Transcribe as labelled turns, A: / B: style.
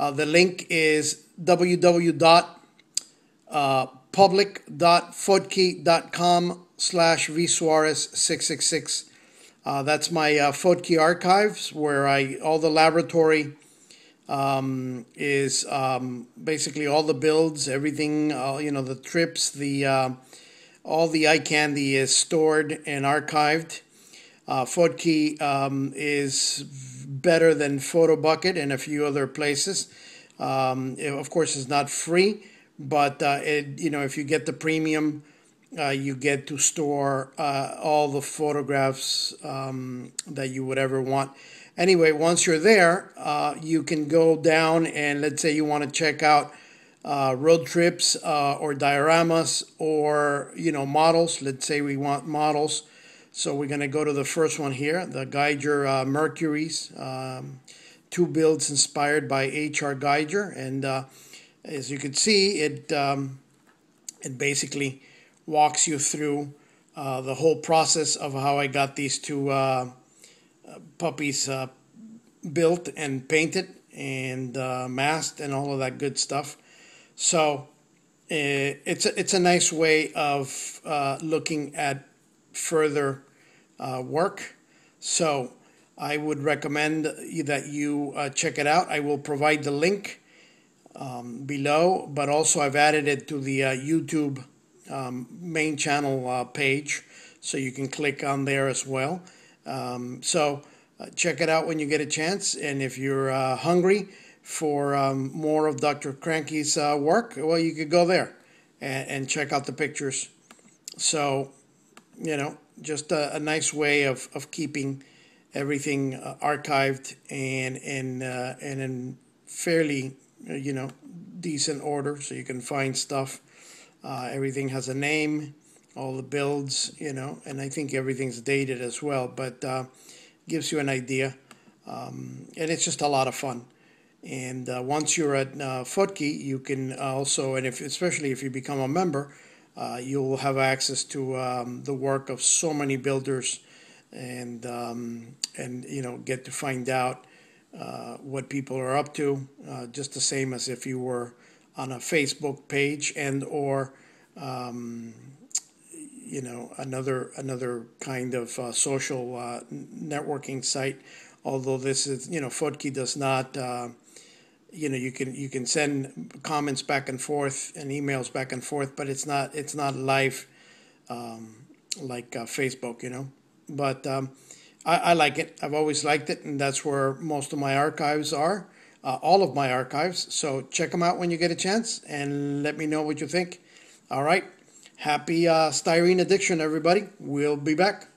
A: Uh, the link is www.public.fodkey.com slash vsuarez666. Uh, that's my uh, Fodkey archives where I all the laboratory um, is um, basically all the builds, everything, uh, you know, the trips, the uh, all the eye candy is stored and archived. Uh, FODKey um, is better than PhotoBucket and a few other places. Um, it, of course, it's not free, but uh, it, you know if you get the premium, uh, you get to store uh, all the photographs um, that you would ever want. Anyway, once you're there, uh, you can go down and let's say you want to check out uh, road trips or dioramas or you know models. Let's say we want models so we're going to go to the first one here, the Geiger uh, Mercuries, um, two builds inspired by H.R. Geiger. And uh, as you can see, it, um, it basically walks you through uh, the whole process of how I got these two uh, puppies uh, built and painted and uh, masked and all of that good stuff. So eh, it's, a, it's a nice way of looking at further uh, work. So I would recommend that you uh, check it out. I will provide the link um, below, but also I've added it to the uh, YouTube um, main channel uh, page, so you can click on there as well. Um, so uh, check it out when you get a chance, and if you're uh, hungry for um, more of Dr. Cranky's work, well, you could go there and, and check out the pictures. So you know, just a, a nice way of, of keeping everything uh, archived and and uh, and in fairly uh, you know decent order, so you can find stuff. Uh, everything has a name, all the builds, you know, and I think everything's dated as well, but uh, gives you an idea. Um, and it's just a lot of fun. And uh, once you're at uh, you can also, and if especially if you become a member, uh, you'll have access to um, the work of so many builders and um, and you know get to find out uh, what people are up to uh, just the same as if you were on a Facebook page and or um, you know another another kind of uh, social uh, networking site although this is you know Fotkey does not uh, you know you can you can send comments back and forth and emails back and forth but it's not it's not live um, like uh, facebook you know but um, I, I, like it i've always liked it and that's where most of my archives are uh, all of my archives so check them out when you get a chance and let me know what you think all right happy uh, styrene addiction everybody we'll be back